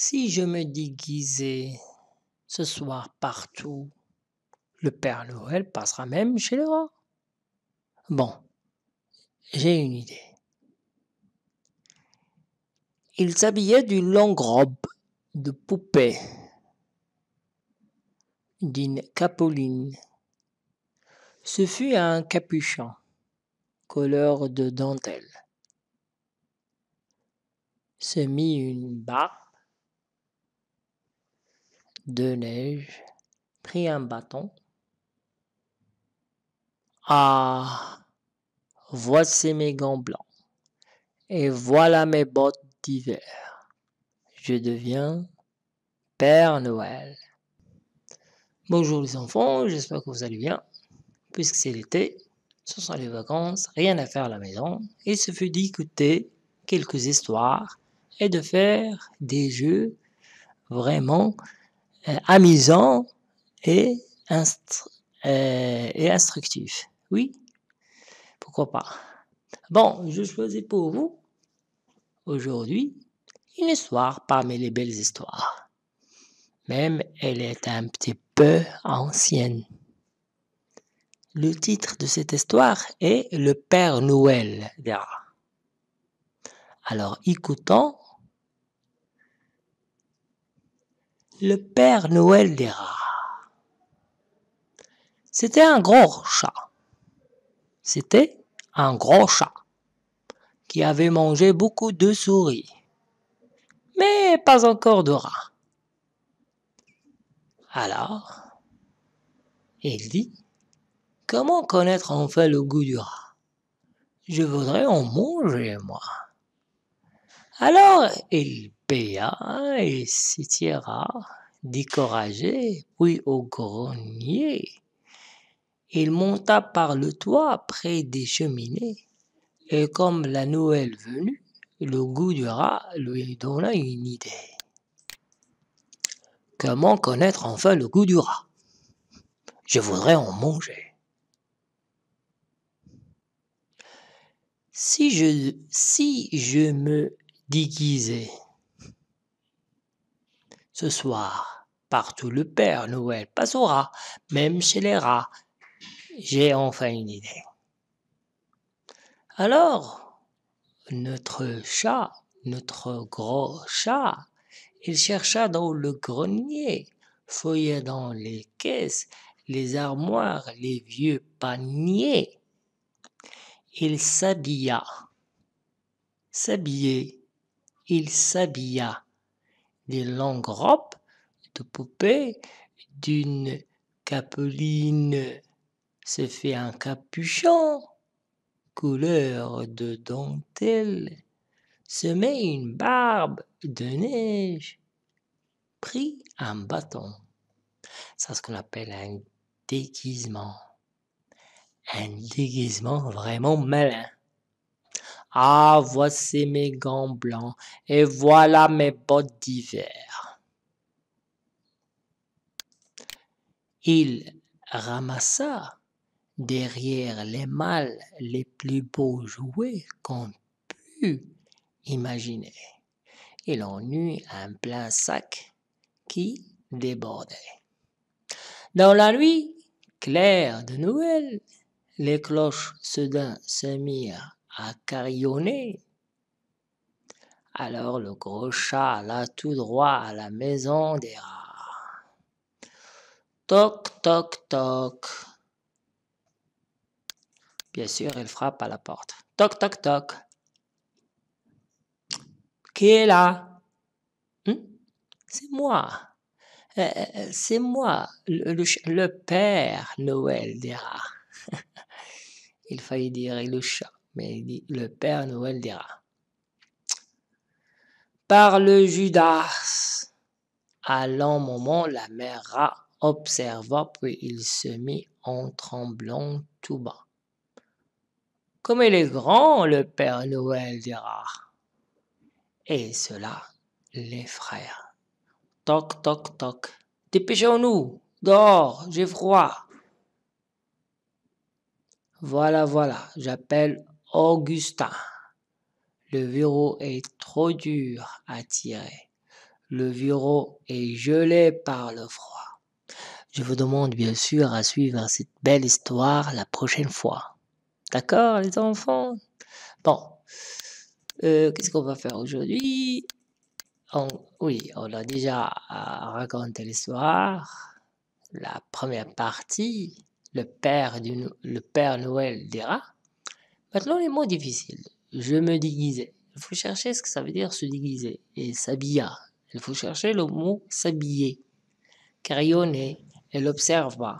Si je me déguisais ce soir partout, le Père Noël passera même chez le roi. Bon, j'ai une idée. Il s'habillait d'une longue robe de poupée, d'une capoline. Ce fut un capuchon, couleur de dentelle. Se mit une barre de neige, pris un bâton. Ah, voici mes gants blancs et voilà mes bottes d'hiver. Je deviens Père Noël. Bonjour les enfants, j'espère que vous allez bien. Puisque c'est l'été, ce sont les vacances, rien à faire à la maison. Il se fut d'écouter quelques histoires et de faire des jeux vraiment euh, amusant euh, et, instructif. Oui, pourquoi pas. Bon, je choisis pour vous aujourd'hui une histoire parmi les belles histoires. Même elle est un petit peu ancienne. Le titre de cette histoire est Le Père Noël verra. Alors écoutons le Père Noël des rats. C'était un gros chat. C'était un gros chat qui avait mangé beaucoup de souris, mais pas encore de rats. Alors, il dit, comment connaître enfin le goût du rat Je voudrais en manger, moi. Alors il paya et s'étira découragé, puis au grenier. Il monta par le toit près des cheminées, et comme la Noël venue, le goût du rat lui donna une idée. Comment connaître enfin le goût du rat Je voudrais en manger. Si je, si je me déguisé ce soir. Partout le Père Noël passera, même chez les rats. J'ai enfin une idée. Alors, notre chat, notre gros chat, il chercha dans le grenier, fouilla dans les caisses, les armoires, les vieux paniers. Il s'habilla. S'habiller, il s'habilla. Des longues robes de poupée, d'une capeline se fait un capuchon, couleur de dentelle, se met une barbe de neige, prit un bâton. C'est ce qu'on appelle un déguisement. Un déguisement vraiment malin. Ah, voici mes gants blancs et voilà mes bottes d'hiver. Il ramassa derrière les mâles les plus beaux jouets qu'on pût imaginer. Il en eut un plein sac qui débordait. Dans la nuit claire de Noël, les cloches soudain se mirent à carillonner. Alors le gros chat alla tout droit à la maison des rats. Toc, toc, toc. Bien sûr, il frappe à la porte. Toc, toc, toc. Qui est là hmm? C'est moi. Euh, euh, c'est moi, le, père Noël des rats. il faillit dire le chat mais il dit le Père Noël dira. Par le Judas, à long moment, la mère rat observa, puis il se mit en tremblant tout bas. Comme il est grand, le Père Noël dira. Et cela les frères. Toc, toc, toc. Dépêchons-nous, Dors, j'ai froid. Voilà, voilà, j'appelle Augustin. Le bureau est trop dur à tirer. Le bureau est gelé par le froid. Je vous demande bien sûr à suivre cette belle histoire la prochaine fois. D'accord, les enfants Bon, euh, qu'est-ce qu'on va faire aujourd'hui Oui, on a déjà raconté l'histoire, la première partie, le père, Noël dira. » Maintenant, les mots difficiles. Je me déguisais. Il faut chercher ce que ça veut dire se déguiser. Et s'habilla. Il faut chercher le mot s'habiller. Carillonner, elle observa,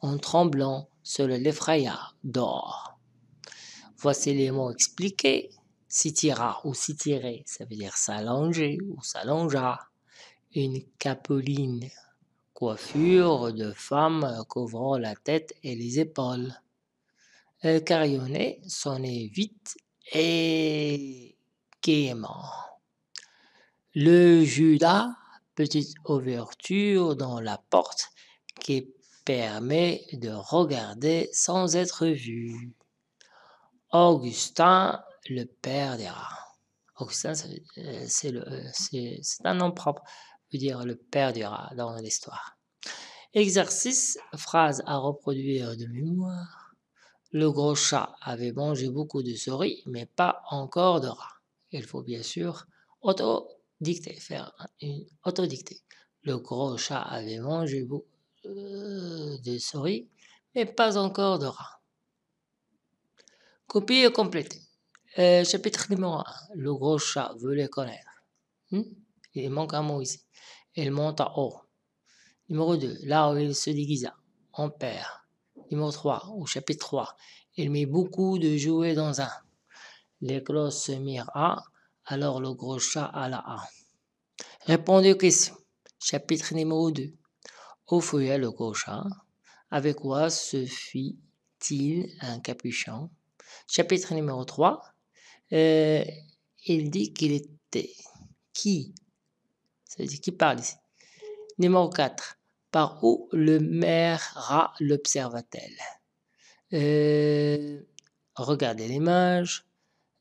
en tremblant, cela l'effraya, d'or. Voici les mots expliqués. S'étira ou tirer, ça veut dire s'allonger ou s'allongea. Une capeline, coiffure de femme couvrant la tête et les épaules. Elle euh, carillonnet sonnait vite et gaiement. Le Judas, petite ouverture dans la porte qui permet de regarder sans être vu. Augustin, le père des rats. Augustin, c'est euh, euh, un nom propre, veut dire le père des rats dans l'histoire. Exercice, phrase à reproduire de mémoire. Le gros chat avait mangé beaucoup de souris, mais pas encore de rats. Il faut bien sûr autodicter, faire une autodictée. Le gros chat avait mangé beaucoup euh, de souris, mais pas encore de rats. Copie et complétée. Euh, chapitre numéro 1. Le gros chat veut les connaître. Hmm? Il manque un mot ici. Il monte en haut. Numéro 2. Là où il se déguisa. En père numéro 3, au chapitre 3. Il met beaucoup de jouets dans un. Les cloches se mirent à, alors le gros chat alla à. Répondez aux questions. Chapitre numéro 2. Au feuillet, le gros chat. Avec quoi se fit-il un capuchon Chapitre numéro 3. Euh, il dit qu'il était. Qui Ça veut dire qui parle ici Numéro 4 par où le rat l'observa-t-elle euh, Regardez l'image.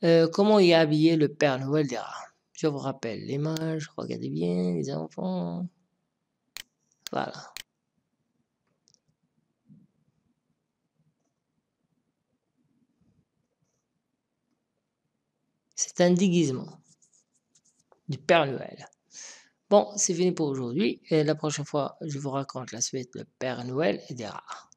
Euh, comment y est habillé le Père Noël des rats Je vous rappelle l'image. Regardez bien, les enfants. Voilà. C'est un déguisement du Père Noël. Bon, c'est fini pour aujourd'hui et la prochaine fois, je vous raconte la suite, de Père Noël et des rares.